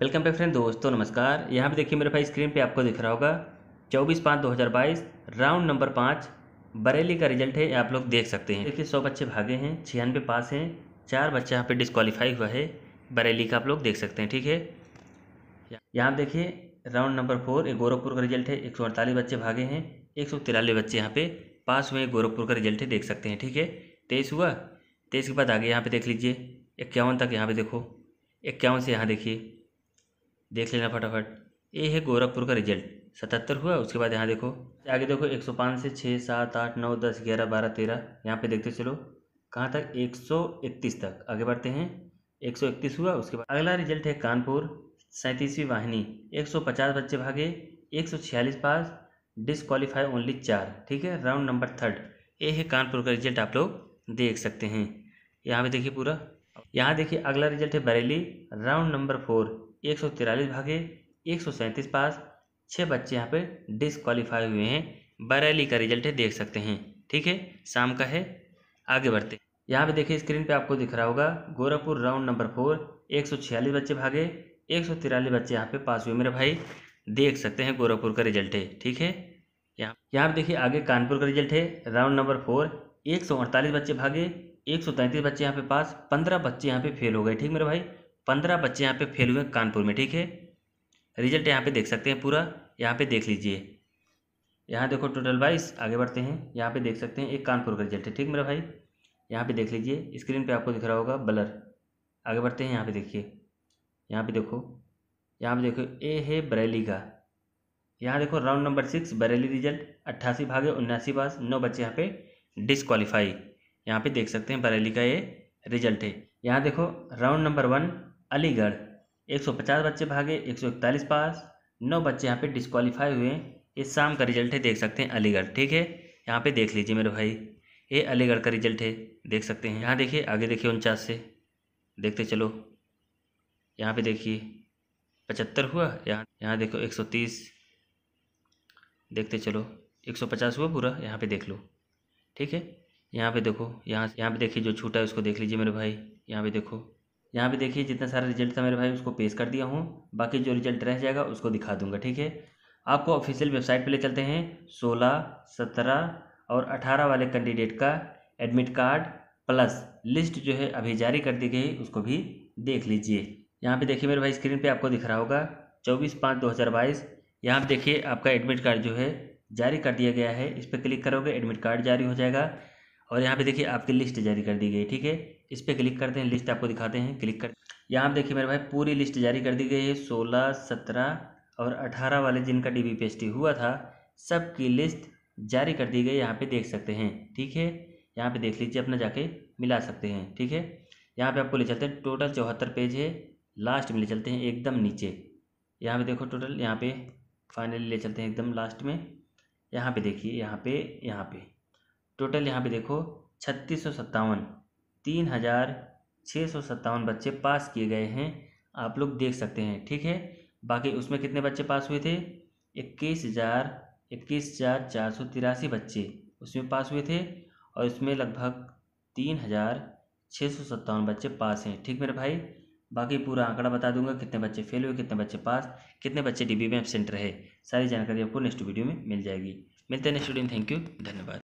welcome back friend दोस्तों नमस्कार यहाँ पे देखिए मेरे भाई स्क्रीन पे आपको दिख रहा होगा चौबीस पाँच दो हज़ार बाईस राउंड नंबर पाँच बरेली का रिजल्ट है आप लोग देख सकते हैं देखिए सौ बच्चे भागे हैं छियानवे पास हैं चार बच्चे यहाँ पे डिस्कालीफाई हुआ है बरेली का आप लोग देख सकते हैं ठीक है यहाँ देखिए राउंड नंबर फोर गोरखपुर का रिजल्ट है एक बच्चे भागे हैं एक बच्चे यहाँ पे पास हुए गोरखपुर का रिजल्ट है देख सकते हैं ठीक है तेईस हुआ तेईस के बाद आगे यहाँ पे देख लीजिए इक्यावन तक यहाँ पे देखो इक्यावन से यहाँ देखिए देख लेना फटाफट ये है गोरखपुर का रिजल्ट सतहत्तर हुआ उसके बाद यहाँ देखो आगे देखो एक सौ पाँच से छः सात आठ नौ दस ग्यारह बारह तेरह यहाँ पे देखते चलो कहाँ तक एक सौ इकतीस तक आगे बढ़ते हैं एक सौ इकतीस हुआ उसके बाद अगला रिजल्ट है कानपुर सैंतीसवीं वाहिनी एक सौ पचास बच्चे भागे एक सौ छियालीस पास डिसक्वालीफाई ओनली चार ठीक है राउंड नंबर थर्ड ये है कानपुर का रिजल्ट आप लोग देख सकते हैं यहाँ पे देखिए पूरा यहाँ देखिए अगला रिजल्ट है बरेली राउंड नंबर फोर एक सौ तिरालीस भागे एक सौ सैंतीस पास छः बच्चे यहाँ पे डिसक्वालीफाई हुए हैं बरेली का रिजल्ट है देख सकते हैं ठीक है शाम का है आगे बढ़ते यहाँ पे देखिए स्क्रीन पे आपको दिख रहा होगा गोरखपुर राउंड नंबर फोर एक सौ छियालीस बच्चे भागे एक सौ तिरालीस बच्चे यहाँ पे पास हुए मेरे भाई देख सकते हैं गोरखपुर का रिजल्ट है ठीक है यहाँ यहाँ पे देखिए आगे कानपुर का रिजल्ट है राउंड नंबर फोर एक सौ अड़तालीस बच्चे भागे एक सौ तैंतीस बच्चे यहाँ पे पास पंद्रह बच्चे यहाँ पे फेल हो गए ठीक मेरे भाई पंद्रह बच्चे यहाँ पे फेल हुए कानपुर में ठीक है रिजल्ट यहाँ पे देख सकते हैं पूरा यहाँ पे देख लीजिए यहाँ देखो टोटल बाईस आगे बढ़ते हैं यहाँ पे देख सकते हैं एक कानपुर का रिजल्ट है ठीक मेरा भाई यहाँ पे देख लीजिए स्क्रीन पे आपको दिख रहा होगा बलर आगे बढ़ते हैं यहाँ पे देखिए यहाँ पे देखो यहाँ पे देखो ए है बरेली का यहाँ देखो round number six Bareilly result अट्ठासी भागे उन्यासी पास नौ बच्चे यहाँ पे डिसक्वालीफाई यहाँ पे देख सकते हैं बरेली का ये रिजल्ट है यहाँ देखो राउंड नंबर वन अलीगढ़ 150 बच्चे भागे 141 पास नौ बच्चे यहाँ पे डिस्कवालीफाई हुए ये शाम का रिजल्ट है देख सकते हैं अलीगढ़ ठीक है यहाँ पे देख लीजिए मेरे भाई ये अलीगढ़ का रिजल्ट है देख सकते हैं यहाँ देखिए आगे देखिए उनचास से देखते चलो यहाँ पे देखिए पचहत्तर हुआ यहाँ यहाँ देखो एक सौ तीस देखते चलो एक सौ पचास हुआ पूरा यहाँ पर देख लो ठीक है यहाँ पे देखो यहाँ यहाँ पे देखिए जो छूटा है उसको देख लीजिए मेरे भाई यहाँ पे देखो यहाँ पे देखिए जितना सारा रिजल्ट था मेरे भाई उसको पेश कर दिया हूँ बाकी जो रिजल्ट रह जाएगा उसको दिखा दूंगा ठीक है आपको ऑफिशियल वेबसाइट पे ले चलते हैं सोलह सत्रह और 18 वाले कैंडिडेट का एडमिट कार्ड प्लस लिस्ट जो है अभी जारी कर दी गई उसको भी देख लीजिए यहाँ पे देखिए मेरे भाई स्क्रीन पे आपको दिख रहा होगा चौबीस पाँच दो हज़ार बाईस यहाँ पर देखिए आपका एडमिट कार्ड जो है जारी कर दिया गया है इस पर क्लिक करोगे एडमिट कार्ड जारी हो जाएगा और यहाँ पे देखिए आपकी लिस्ट जारी कर दी गई ठीक है इस पर क्लिक करते हैं लिस्ट आपको दिखाते हैं क्लिक कर यहाँ पर देखिए मेरे भाई पूरी लिस्ट जारी कर दी गई है सोलह सत्रह और अठारह वाले जिनका डी बी हुआ था सब की लिस्ट जारी कर दी गई यहाँ पे देख सकते हैं ठीक है यहाँ पे देख लीजिए अपना जाके मिला सकते हैं ठीक है यहाँ पे आपको ले चलते हैं टोटल चौहत्तर पेज है लास्ट में ले चलते हैं एकदम नीचे यहाँ पे देखो टोटल यहाँ पे फाइनली ले चलते हैं एकदम लास्ट में यहाँ पे देखिए यहाँ पे यहाँ पे टोटल यहाँ पे देखो छत्तीस सौ सत्तावन तीन हज़ार छः सौ सत्तावन बच्चे पास किए गए हैं आप लोग देख सकते हैं ठीक है बाकी उसमें कितने बच्चे पास हुए थे इक्कीस हज़ार इक्कीस हज़ार चार सौ तिरासी बच्चे उसमें पास हुए थे और इसमें लगभग तीन हज़ार छः सौ सत्तावन बच्चे पास हैं ठीक मेरे भाई बाकी पूरा आंकड़ा बता दूंगा कितने बच्चे फेल हुए कितने बच्चे पास कितने बच्चे डीबी में एबसेंट रहे सारी जानकारी आपको नेक्स्ट वीडियो में मिल जाएगी मिलते हैं नेक्स्ट वीडियो में थैंक यू धन्यवाद